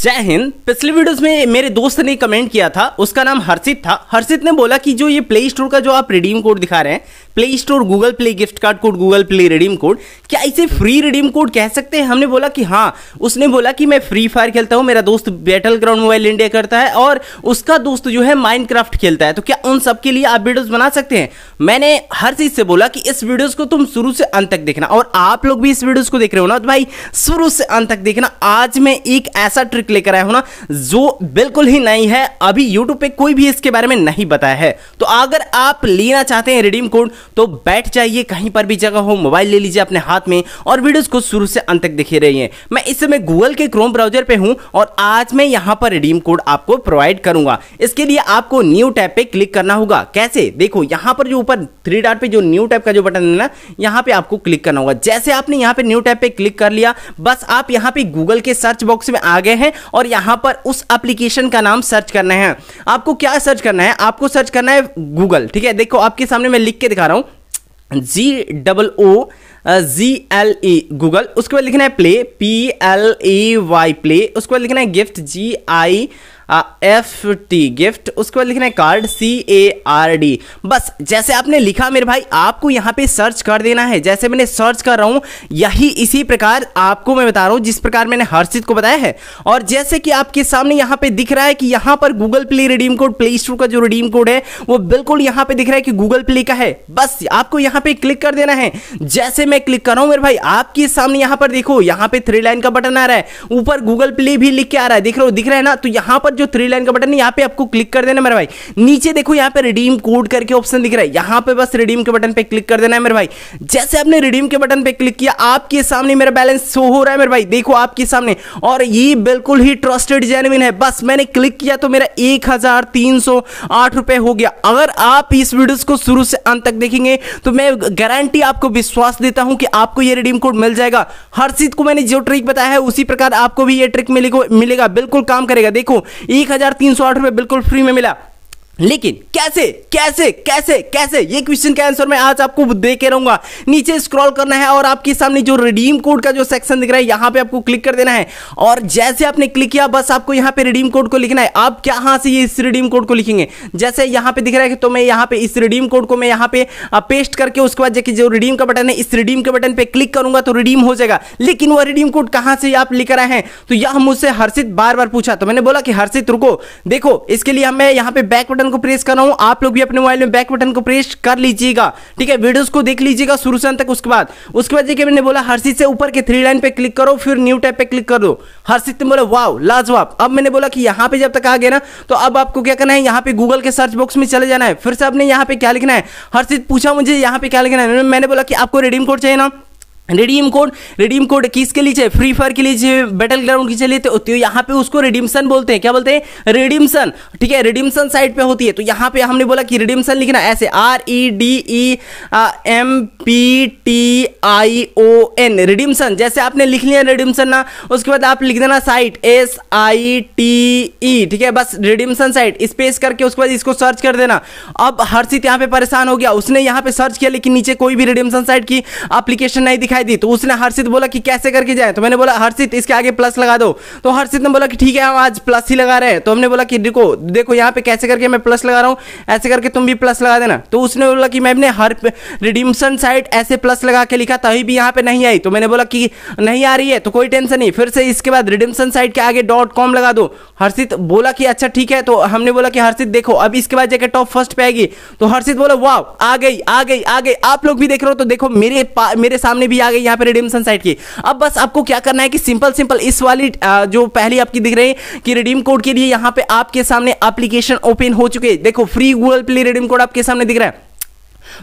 जय हिंद पिछले वीडियोस में मेरे दोस्त ने कमेंट किया था उसका नाम हर्षित था हर्षित ने बोला कि जो ये प्ले स्टोर का जो आप रिडीम कोड दिखा रहे हैं Play Store Google Play gift card code Google Play redeem code क्या इसे फ्री रिडीम कोड कह सकते हैं हमने बोला कि हाँ उसने बोला कि मैं फ्री फायर खेलता हूँ मेरा दोस्त बैटल ग्राउंड मोबाइल इंडिया करता है और उसका दोस्त जो है माइंड खेलता है तो क्या उन सबके लिए आप वीडियोज बना सकते हैं मैंने हर चीज से बोला कि इस वीडियोज को तुम शुरू से अंत तक देखना और आप लोग भी इस वीडियोज को देख रहे हो ना तो भाई शुरू से अंत तक देखना आज मैं एक ऐसा ट्रिक लेकर आया हूँ ना जो बिल्कुल ही नहीं है अभी यूट्यूब पर कोई भी इसके बारे में नहीं बताया है तो अगर आप लेना चाहते हैं रिडीम कोड तो बैठ जाइए कहीं पर भी जगह हो मोबाइल ले लीजिए अपने हाथ में और वीडियोस को शुरू से अंत तक देखे रहिए मैं इस समय गूगल के क्रोम ब्राउजर पे हूँ और आज मैं यहाँ पर रिडीम कोड आपको प्रोवाइड करूंगा इसके लिए आपको न्यू टैप पे क्लिक करना होगा कैसे देखो यहाँ पर जो ऊपर थ्री डॉट पे जो न्यू टैप का जो बटन है ना यहाँ पे आपको क्लिक करना होगा जैसे आपने यहाँ पे न्यू टैप पे क्लिक कर लिया बस आप यहाँ पे गूगल के सर्च बॉक्स में आ गए हैं और यहाँ पर उस एप्लीकेशन का नाम सर्च करना है आपको क्या सर्च करना है आपको सर्च करना है गूगल ठीक है देखो आपके सामने मैं लिख के दिखा रहा हूँ रहा हूँ G double O G L E Google उसके बाद लिखना है Play P L E Y Play उसके बाद लिखना है gift G I F T gift उसके बाद लिखना है card C A R D बस जैसे आपने लिखा मेरे भाई आपको यहाँ पे सर्च कर देना है जैसे मैंने सर्च कर रहा हूँ यही इसी प्रकार आपको मैं बता रहा हूँ जिस प्रकार मैंने हर्षित को बताया है और जैसे कि आपके सामने यहाँ पे दिख रहा है कि यहाँ पर Google Play redeem code Play Store का जो रिडीम कोड है वो बिल्कुल यहाँ पर दिख रहा है कि गूगल प्ले का है बस आपको यहाँ पे क्लिक कर देना है जैसे मैं क्लिक कर रहा हूँ मेरे भाई आपके सामने यहाँ पर देखो यहाँ पे थ्री लाइन का बटन आ रहा है ऊपर गूगल प्ले भी लिख के आ रहा है देख रहे हो दिख रहा है ना तो यहाँ पर बाद जो थ्री लाइन का बटन है यहाँ पे आपको क्लिक कर देना मेरे भाई नीचे देखो यहाँ पे रिडीम कोड करके ऑप्शन दिख रहा है यहाँ पे बस रिडीम के बटन पे क्लिक कर देना है मेरे भाई जैसे आपने रिडीम के बटन पे क्लिक किया आपके सामने मेरा बैलेंस शो हो रहा है मेरे भाई देखो आपके सामने और ये बिल्कुल ही ट्रस्टेड जेनविन है बस मैंने क्लिक किया तो मेरा एक रुपए हो गया अगर आप इस वीडियो को शुरू से अंत तक देखेंगे तो मैं गारंटी आपको विश्वास देता हूं कि आपको ये रिडीम कोड मिल जाएगा हर चीज को मैंने जो ट्रिक बताया है उसी प्रकार आपको भी ये ट्रिक मिलेगा बिल्कुल काम करेगा देखो एक हजार तीन सौ आठ रुपये बिल्कुल फ्री में मिला लेकिन कैसे कैसे कैसे कैसे ये क्वेश्चन का आंसर मैं आज आपको दे के रहूंगा नीचे स्क्रॉल करना है और आपके सामने जो रिडीम कोड का जो सेक्शन दिख रहा है यहां पे आपको क्लिक कर देना है और जैसे आपने क्लिक किया बस आपको यहां पे रिडीम कोड को लिखना है आप क्या हाँ से ये इस रिडीम कोड को लिखेंगे जैसे यहां पर दिख रहा है तो मैं यहां पर इस रिडीम कोड को मैं यहाँ पे पेस्ट करके उसके बाद देखिए जो रिडीम का बटन है इस रिडीम के बटन पर क्लिक करूंगा तो रिडीम हो जाएगा लेकिन वह रिडीम कोड कहां से आप लिख रहे हैं तो यह मुझसे हर्षित बार बार पूछा तो मैंने बोला कि हर्षित रुको देखो इसके लिए हमें यहां पर बैक बटन बटन को प्रेस कर रहा हूं आप लोग भी अपने मोबाइल में बैक बटन को प्रेस कर लीजिएगा ठीक है वीडियोस को देख लीजिएगा शुरू से अंत तक उसके बाद उसके बाद देखिए मैंने बोला हर्षित से ऊपर के थ्री लाइन पे क्लिक करो फिर न्यू टैप पे क्लिक कर दो हर्षित ने बोला वाव लाजवाब अब मैंने बोला कि यहां पर जब तक आ गया ना तो अब आपको क्या करना है यहां पर गूगल के सर्च बॉक्स में चले जाना है फिर से आपने यहां पर क्या लिखना है हर्षित पूछा मुझे यहां पर क्या लिखना है मैंने बोला कि आपको रिडीम कोड चाहिए ना रिडीम कोड रिडीम कोड किसके लिए चाहिए फ्री फायर के लिए चाहिए बैटल ग्राउंड की चलिए तो यहाँ पे उसको रिडीमसन बोलते हैं क्या बोलते हैं रिडीमसन ठीक है रिडीमसन साइट पे होती है तो यहाँ पे हमने बोला कि रिडीमसन लिखना ऐसे R E D E M P T I O N redemption जैसे आपने लिख लिया रिडीमसन ना उसके बाद आप लिख देना site S I T E ठीक है बस रिडीमसन साइट स्पेस करके उसके बाद इसको सर्च कर देना अब हर्षित यहाँ पे परेशान हो गया उसने यहाँ पे सर्च किया लेकिन नीचे कोई भी रिडीमसन साइट की अप्लीकेशन नहीं दिखा दिखाई दी तो उसने हर्षित बोला कि कैसे करके जाए तो मैंने बोला हर्षित इसके आगे प्लस लगा दो तो हर्षित ने बोला कि ठीक है हम आज प्लस ही लगा रहे हैं तो हमने बोला कि देखो देखो यहाँ पे कैसे करके मैं प्लस लगा रहा हूँ ऐसे करके तुम भी प्लस लगा देना तो उसने बोला कि मैंने हर रिडीमसन साइट ऐसे प्लस लगा के लिखा तभी भी यहाँ पे नहीं आई तो मैंने बोला कि नहीं आ रही है तो कोई टेंशन नहीं फिर से इसके बाद रिडिम्सन साइट के आगे डॉट कॉम लगा दो हर्षित बोला कि अच्छा ठीक है तो हमने बोला कि हर्षित देखो अब इसके बाद जाकर टॉप फर्स्ट पे आएगी तो हर्षित बोला वाह आ गई आ गई आ गई आप लोग भी देख रहे हो तो देखो मेरे मेरे सामने भी आ गई यहाँ पे रिडीमशन साइट की अब बस आपको क्या करना है कि सिंपल सिंपल इस वाली जो पहली आपकी दिख रही है कि रिडीम कोड के लिए यहाँ पे आपके सामने एप्लीकेशन ओपन हो चुके देखो free Google Play redeem code आपके सामने दिख रहा है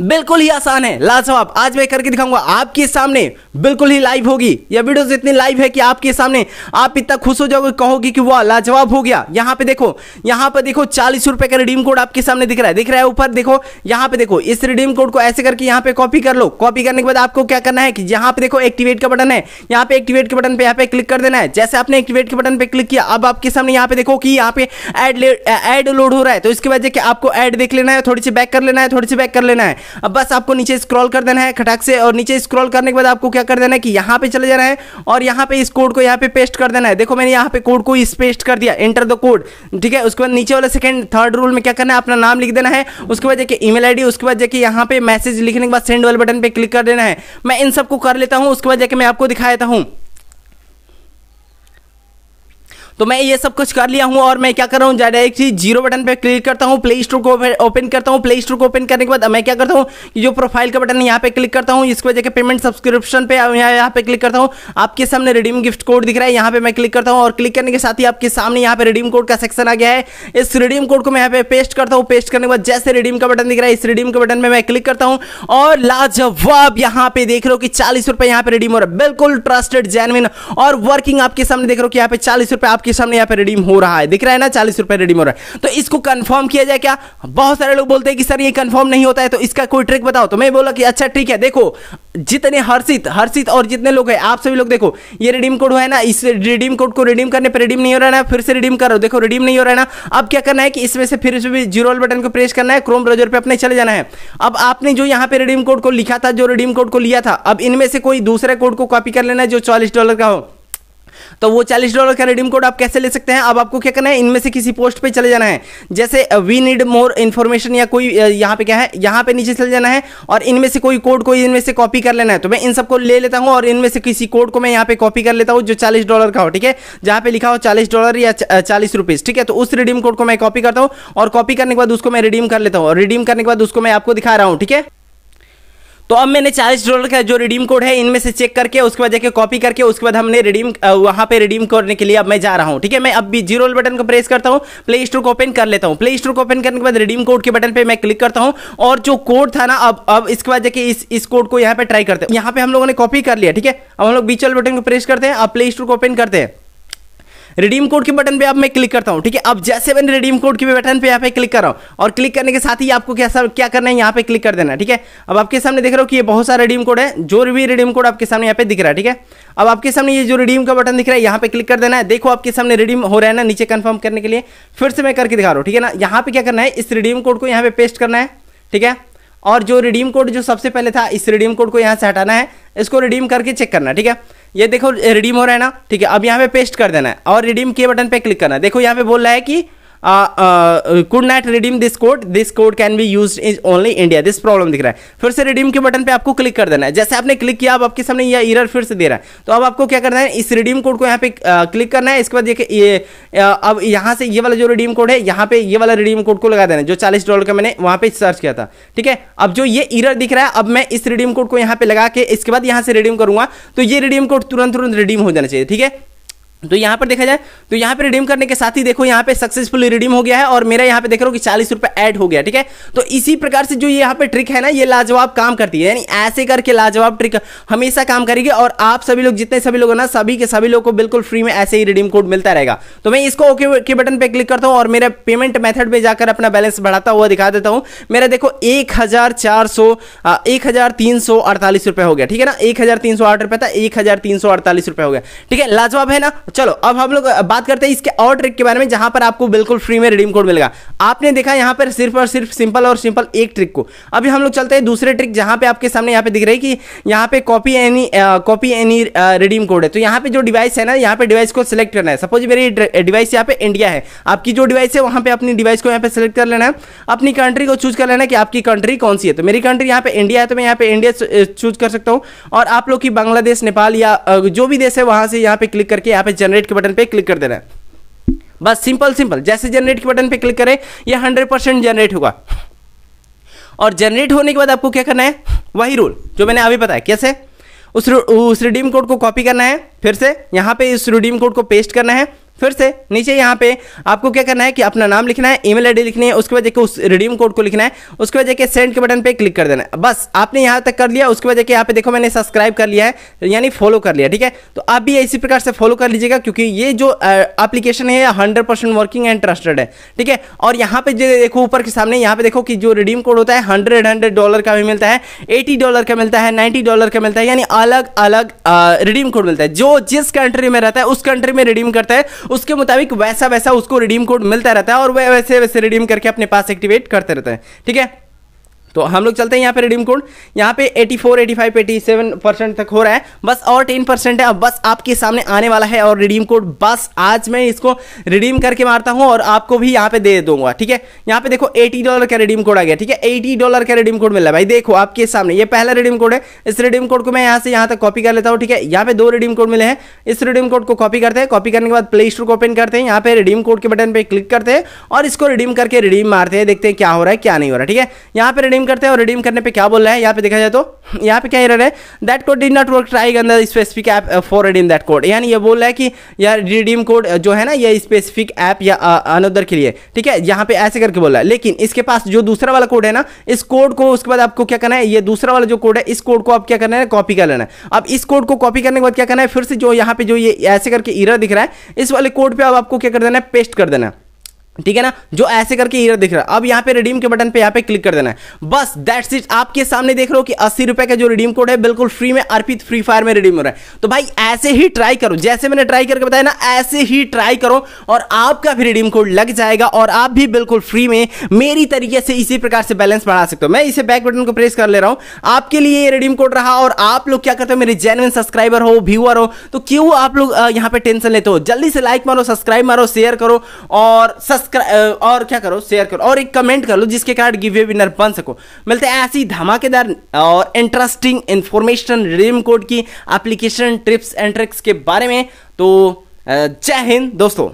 बिल्कुल ही आसान है लाजवाब आज मैं करके दिखाऊंगा आपके सामने बिल्कुल ही लाइव होगी यह वीडियो इतनी लाइव है कि आपके सामने आप इतना खुश हो जाओगे कहोगे कि वाह लाजवाब हो गया यहाँ पे देखो यहाँ पे देखो चालीस रुपए का रिडीम कोड आपके सामने दिख रहा है दिख रहा है ऊपर देखो यहाँ पे देखो इस रिडीम कोड को ऐसे करके यहाँ पे कॉपी कर लो कॉपी करने के बाद आपको क्या करना है कि यहाँ पे देखो एक्टिवेट का बटन है यहाँ पे एक्टिवेट के बटन पे यहाँ पे क्लिक कर देना है जैसे आपने एक्टिवेट के बटन पे क्लिक किया अब आपके सामने यहाँ पे देखो कि यहाँ पे एड एड लोड हो रहा है तो इसके वजह आपको एड देख लेना है थोड़ी सी बैक कर लेना है थोड़ी सी बैक कर लेना है अब बस आपको नीचे स्क्रॉल कर देना है खटाक से और नीचे स्क्रॉल करने के बाद आपको क्या कर देना है कि यहाँ पे चले जाना है और यहाँ पे इस कोड को यहाँ पे पेस्ट कर देना है देखो मैंने यहाँ पे कोड को इस पेस्ट कर दिया एंटर द कोड ठीक है उसके बाद नीचे वाला सेकंड थर्ड रूल में क्या करना है अपना नाम लिख देना है उसके बाद देखिए ईमेल आईडी उसके बाद देखिए यहाँ पे मैसेज लिखने के बाद सेंड वाले बटन पर क्लिक कर देना है मैं इन सबको कर लेता हूँ उसके बाद जाके मैं आपको दिखाता हूँ तो मैं ये सब कुछ कर लिया हूँ और मैं क्या कर रहा हूँ ही जीरो बटन पर क्लिक करता हूँ प्ले स्टोर को ओपन करता हूँ प्ले स्टोर को ओपन करने के बाद मैं क्या करता हूँ जो प्रोफाइल का बटन यहाँ पे क्लिक करता हूँ इसको जाकर पेमेंट सब्सक्रिप्शन पे यहाँ पे क्लिक करता हूँ आपके सामने रिडीम गिफ्ट कोड दिख रहा है यहाँ पे मैं क्लिक करता हूँ और क्लिक करने के साथ ही आपके सामने यहाँ पे रिडीम कोड का सेक्शन आ गया है इस रिडीम कोड को मैं यहाँ पे पेस्ट करता हूँ पेस्ट करने के बाद जैसे रिडीम का बटन दिख रहा है इस रिडीम के बटन में मैं क्लिक करता हूँ और लाजवाब यहाँ पे देख रहे हो कि चालीस रुपये यहाँ पे रिडीम हो रहा है बिल्कुल ट्रस्टेड जेनविन और वर्किंग आपके सामने देख रहे हो कि यहाँ पे चालीस रुपये आपके आपके सामने यहाँ पे रिडीम हो रहा है दिख रहा है ना चालीस रुपये रिडीम हो रहा है तो इसको कन्फर्म किया जाए क्या बहुत सारे लोग बोलते हैं कि सर ये कन्फर्म नहीं होता है तो इसका कोई ट्रिक बताओ तो मैं बोला कि अच्छा ठीक है देखो जितने हर्षित हर्षित और जितने लोग हैं आप सभी लोग देखो ये रिडीम कोड है ना इस रिडीम कोड को रिडीम करने पर रिडीम नहीं हो रहा है ना फिर से रिडीम करो देखो रिडीम नहीं हो रहा है ना अब क्या करना है कि इसमें से फिर से भी जीरो बटन को प्रेस करना है क्रोम ब्राउजर पे अपने चले जाना है अब आपने जो यहाँ पे रिडीम कोड को लिखा था जो रिडीम कोड को लिया था अब इनमें से कोई दूसरे कोड को कॉपी कर लेना है जो चालीस डॉलर का हो तो वो चालीस डॉलर का रिडीम कोड आप कैसे ले सकते हैं अब आपको क्या करना है इनमें से किसी पोस्ट पर चले जाना है जैसे वी नीड मोर इन्फॉर्मेशन या कोई uh, यहाँ पे क्या है यहाँ पे नीचे चले जाना है और इनमें से कोई कोड कोई इनमें से कॉपी कर लेना है तो मैं इन सबको ले लेता हूँ और इनमें से किसी कोड को मैं यहाँ पे कॉपी कर लेता हूँ जो चालीस डॉलर का हो ठीक है जहाँ पे लिखा हो चालीस डॉलर या uh, चालीस रुपीज़ ठीक है तो उस रिडीम कोड को मैं कॉपी करता हूँ और कॉपी करने के बाद उसको मैं रिडीम कर लेता हूँ रिडीम करने के बाद उसको मैं आपको दिखा रहा हूँ ठीक है तो अब मैंने चालीस डॉलर का जो रिडीम कोड है इनमें से चेक करके उसके बाद जाके कॉपी करके उसके बाद हमने रिडीम वहाँ पे रिडीम करने के लिए अब मैं जा रहा हूँ ठीक है मैं अब भी जीरो बटन को प्रेस करता हूँ प्ले स्टोर को ओपन कर लेता हूँ प्ले स्टोर को ओपन करने के बाद रिडीम कोड के बटन पर मैं क्लिक करता हूँ और जो कोड था ना अब अब इसके बाद जाके इस इस कोड को यहाँ पे ट्राई करते हैं यहाँ पे हम लोगों ने कॉपी कर लिया ठीक है अब हम लोग वाले बटन को प्रेस करते हैं अब प्ले स्टोर को ओपन करते हैं रिडीम कोड के बटन पे आप मैं क्लिक करता हूँ ठीक है अब जैसे मैंने रिडीम कोड के बटन पे यहाँ पे क्लिक कर रहा हूँ और क्लिक करने के साथ ही आपको क्या सब क्या करना है यहाँ पे क्लिक कर देना ठीक है अब आपके सामने देख रहे हो कि ये बहुत सारा रिडीम कोड है जो भी रिडीम कोड आपके सामने यहाँ पे दिख रहा है ठीक है अब आपके सामने ये जो रिडीम का बटन दिख रहा है यहाँ पे क्लिक कर देना है देखो आपके सामने रिडीम हो रहा है ना नीचे कन्फर्म करने के लिए फिर से मैं करके दिखा रहा हूँ ठीक है ना यहाँ पे क्या करना है इस रिडीम कोड को यहाँ पे पेस्ट करना है ठीक है और जो रिडीम कोड जो सबसे पहले था इस रिडीम कोड को यहाँ से हटाना है इसको रिडीम करके चेक करना ठीक है ये देखो रिडीम हो रहा है ना ठीक है अब यहाँ पे पेस्ट कर देना है और रिडीम के बटन पे क्लिक करना है देखो यहाँ पे बोल रहा है कि could not redeem this code this code can be use in only India this problem दिख रहा है फिर से रिडीम के बटन पे आपको क्लिक कर देना है जैसे आपने क्लिक किया अब आपके सामने यह इरर फिर से दे रहा है तो अब आपको क्या करना है इस रिडीम कोड को यहाँ पे क्लिक uh, करना है इसके बाद ये uh, अब यहाँ से ये वाला जो रिडीम कोड है यहाँ पे ये वाला रिडीम कोड को लगा देना है जो चालीस डॉलर का मैंने वहाँ पे सर्च किया था ठीक है अब जो ये इरर दिख रहा है अब मैं इस रिडीम कोड को यहाँ पे लगा के इसके बाद यहाँ से रिडीम करूंगा तो ये रिडीम कोड तुरंत तुरंत रिडीम हो जाना चाहिए ठीक है तो यहाँ पर देखा जाए तो यहाँ पर रिडीम करने के साथ ही देखो यहाँ पे सक्सेसफुली रिडीम हो गया है और मेरा यहाँ पे देख रहा हूँ कि चालीस रुपये ऐड हो गया ठीक है तो इसी प्रकार से जो यहाँ पे ट्रिक है ना ये लाजवाब काम करती है यानी ऐसे करके लाजवाब ट्रिक हमेशा काम करेगी और आप सभी लोग जितने सभी लोग ना सभी के सभी लोग को बिल्कुल फ्री में ऐसे ही रिडीम कोड मिलता रहेगा तो मैं इसको ओके के बटन पर क्लिक करता हूँ और मेरे पेमेंट मैथड में जाकर अपना बैलेंस बढ़ाता हुआ दिखा देता हूँ मेरा देखो एक हजार चार सौ एक हजार तीन सौ अड़तालीस रुपये हो गया ठीक है ना एक हजार तीन सौ आठ रुपये था एक हजार तीन सौ अड़तालीस रुपये हो गया ठीक है लाजवाब है ना चलो अब हम लोग बात करते हैं इसके और ट्रिक के बारे में जहां पर आपको बिल्कुल फ्री में रिडीम कोड मिलेगा आपने देखा यहां पर सिर्फ और सिर्फ सिंपल और सिंपल एक ट्रिक को अभी हम लोग चलते हैं दूसरे ट्रिक जहां पे आपके सामने यहां पे दिख रही है कि यहां पे copy any copy any redeem code है तो यहाँ पे जो डिवाइस है ना यहाँ पे डिवाइस को सिलेक्ट करना है सपोज मेरी डिवाइस यहाँ पे इंडिया है आपकी जो डिवाइस है वहां पे अपनी डिवाइस को यहाँ पे सिलेक्ट कर लेना है अपनी कंट्री को चूज कर लेना है कि आपकी कंट्री कौन सी है तो मेरी कंट्री यहाँ पे इंडिया है तो मैं यहाँ पे इंडिया चूज कर सकता हूँ और आप लोग की बांग्लादेश नेपाल या जो भी देश है वहां से यहाँ पे क्लिक करके यहाँ पे जनरेट के बटन पे क्लिक कर देना है बस सिंपल सिंपल जैसे जनरेट के बटन पे क्लिक करें यह हंड्रेड परसेंट जनरेट होगा और जनरेट होने के बाद आपको क्या करना है वही रूल जो मैंने अभी बताया कैसे उस उस रिडीम कोड को कॉपी करना है फिर से यहाँ पे इस रिडीम कोड को पेस्ट करना है फिर से नीचे यहाँ पे आपको क्या करना है कि अपना नाम लिखना है ईमेल आईडी लिखनी है उसके बाद देखिए उस रिडीम कोड को लिखना है उसके बाद देखिए सेंड के बटन पे क्लिक कर देना है बस आपने यहाँ तक कर लिया उसके बाद देखिए यहाँ पे देखो मैंने सब्सक्राइब कर लिया है यानी फॉलो कर लिया ठीक है तो आप भी इसी प्रकार से फॉलो कर लीजिएगा क्योंकि ये जो अप्लीकेशन है hundred percent working and trusted है ठीक है और यहाँ पे देखो ऊपर के सामने यहाँ पे देखो कि जो रिडीम कोड होता है हंड्रेड हंड्रेड डॉलर का भी मिलता है एटी डॉलर का मिलता है नाइन्टी डॉलर का मिलता है यानी अलग अलग रिडीम कोड मिलता है जो जिस कंट्री में रहता है उस कंट्री में रिडीम करता है उसके मुताबिक वैसा वैसा उसको रिडीम कोड मिलता रहता है और वह वैसे वैसे रिडीम करके अपने पास एक्टिवेट करते रहते हैं ठीक है तो हम लोग चलते हैं यहाँ पे रिडीम कोड यहाँ पे 84, 85, 87 परसेंट तक हो रहा है बस और 10 परसेंट है अब बस आपके सामने आने वाला है और रिडीम कोड बस आज मैं इसको रिडीम करके मारता हूँ और आपको भी यहाँ पे दे दूंगा ठीक है यहाँ पे देखो एटी डॉलर का रिडीम कोड आ गया ठीक है एटी डॉलर का रिडीम कोड मिल है भाई देखो आपके सामने ये पहला रिडीम कोड है इस रिडीम कोड को मैं यहाँ से यहाँ तक कॉपी कर लेता हूँ ठीक है यहाँ पे दो रिडीम कोड मिले हैं इस रिडीम कोड को कॉपी करते हैं कॉपी करने के बाद प्ले स्टोर को ओपन करते हैं यहाँ पे रिडीम कोड के बटन पे क्लिक करते हैं और इसको रिडीम करके रिडीम मारते हैं देखते हैं क्या हो रहा है क्या नहीं हो रहा है ठीक है यहाँ पे रिडीम करते हैं और रिडीम करने पे क्या बोल रहे हैं यहाँ पे देखा जाए तो यहाँ पे क्या एरर है that code did not work try another specific app for redeem that code यानी ये बोल रहा है कि यार रिडीम कोड uh, जो है ना ये स्पेसिफिक ऐप या अनदर uh, के लिए ठीक है यहाँ पे ऐसे करके बोल रहा है लेकिन इसके पास जो दूसरा वाला कोड है ना इस कोड को उसके बाद आपको क्या करना है ये दूसरा वाला जो कोड है इस कोड को आप क्या करना है कॉपी कर लेना है अब इस कोड को कॉपी करने के बाद क्या करना है फिर से जो यहाँ पे जो ये ऐसे करके ईरा दिख रहा है इस वाले कोड पर अब आपको क्या कर देना है पेस्ट कर देना है ठीक है ना जो ऐसे करके हीरा दिख रहा है अब यहाँ पे रिडीम के बटन पे यहाँ पे क्लिक कर देना है बस दैट्स इट आपके सामने देख रहे हो कि अस्सी रुपए का जो रिडीम कोड है बिल्कुल फ्री में अर्पित फ्री फायर में रिडीम हो रहा है तो भाई ऐसे ही ट्राई करो जैसे मैंने ट्राई करके बताया ना ऐसे ही ट्राई करो और आपका भी रिडीम कोड लग जाएगा और आप भी बिल्कुल फ्री में मेरी तरीके से इसी प्रकार से बैलेंस बढ़ा सकते हो मैं इसे बैक बटन को प्रेस कर ले रहा हूँ आपके लिए ये रिडीम कोड रहा और आप लोग क्या करते हो मेरे जेनविन सब्सक्राइबर हो व्यूअर हो तो क्यों आप लोग यहाँ पे टेंशन लेते हो जल्दी से लाइक मारो सब्सक्राइब मारो शेयर करो और सब्सक्राइब और क्या करो शेयर करो और एक कमेंट कर लो जिसके कारण गिवे विनर बन सको मिलते हैं ऐसी धमाकेदार और इंटरेस्टिंग इन्फॉर्मेशन रिम कोड की एप्लीकेशन ट्रिप्स एंड ट्रिक्स के बारे में तो जय हिंद दोस्तों